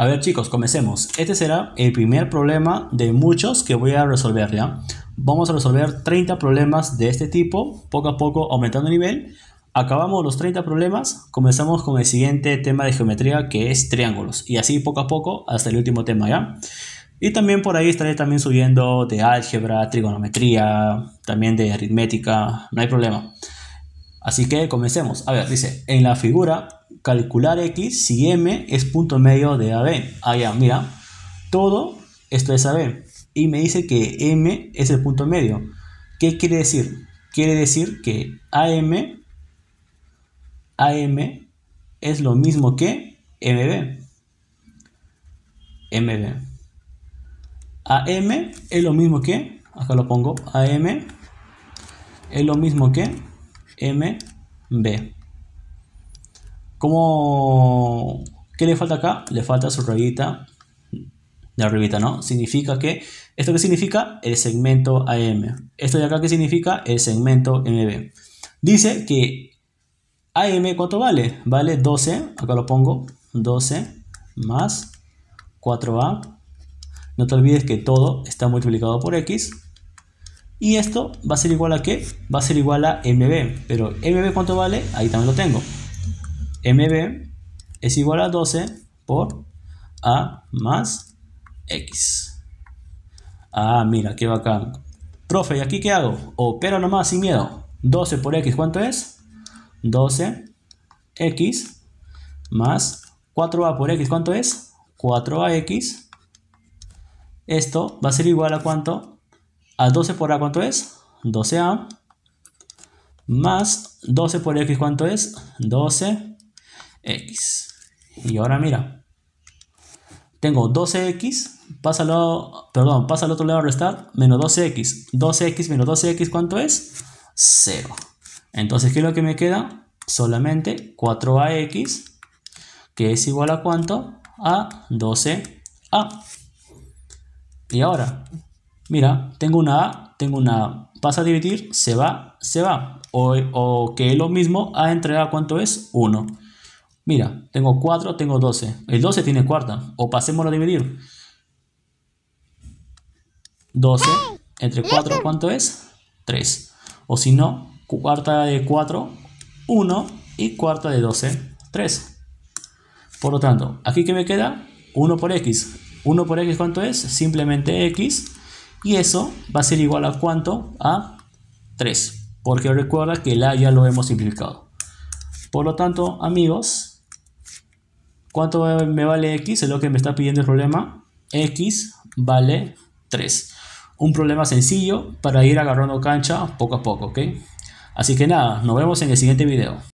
A ver chicos, comencemos. Este será el primer problema de muchos que voy a resolver, ¿ya? Vamos a resolver 30 problemas de este tipo, poco a poco aumentando el nivel. Acabamos los 30 problemas, comenzamos con el siguiente tema de geometría que es triángulos. Y así poco a poco hasta el último tema, ¿ya? Y también por ahí estaré también subiendo de álgebra, trigonometría, también de aritmética, no hay problema. Así que comencemos. A ver, dice, en la figura, calcular X si M es punto medio de AB. Ah, ya, mira, todo esto es AB. Y me dice que M es el punto medio. ¿Qué quiere decir? Quiere decir que AM, AM es lo mismo que MB. MB. AM es lo mismo que, acá lo pongo, AM es lo mismo que MB. ¿Cómo, ¿Qué le falta acá? Le falta su rayita la arribita, ¿no? Significa que, ¿esto qué significa? El segmento AM. ¿Esto de acá qué significa? El segmento MB. Dice que AM, ¿cuánto vale? Vale 12, acá lo pongo, 12 más 4A. No te olvides que todo está multiplicado por X. Y esto va a ser igual a qué? Va a ser igual a MB. Pero MB cuánto vale? Ahí también lo tengo. MB es igual a 12 por A más X. Ah, mira, qué bacán. Profe, ¿y aquí qué hago? Opero nomás sin miedo. 12 por X, ¿cuánto es? 12X más 4A por X, ¿cuánto es? 4AX. Esto va a ser igual a cuánto? A 12 por A, ¿cuánto es? 12A. Más 12 por X, ¿cuánto es? 12X. Y ahora mira. Tengo 12X, perdón, pasa al otro lado a restar, menos 12X. 12X menos 12X, ¿cuánto es? 0. Entonces, ¿qué es lo que me queda? Solamente 4AX, que es igual a cuánto? A 12A. Y ahora, mira, tengo una A, tengo una A, pasa a dividir, se va, se va. O, que es lo mismo, A entre A, ¿cuánto es? 1. Mira, tengo 4, tengo 12. El 12 tiene cuarta. O pasémoslo a dividir. 12 entre 4, ¿cuánto es? 3. O si no, cuarta de 4, 1. Y cuarta de 12, 3. Por lo tanto, aquí qué me queda 1 por x. 1 por x, ¿cuánto es? Simplemente x y eso va a ser igual a cuánto? A 3. Porque recuerda que la ya lo hemos simplificado. Por lo tanto, amigos, ¿cuánto me vale x? Es lo que me está pidiendo el problema. x vale 3. Un problema sencillo para ir agarrando cancha poco a poco, Así que nada, nos vemos en el siguiente video.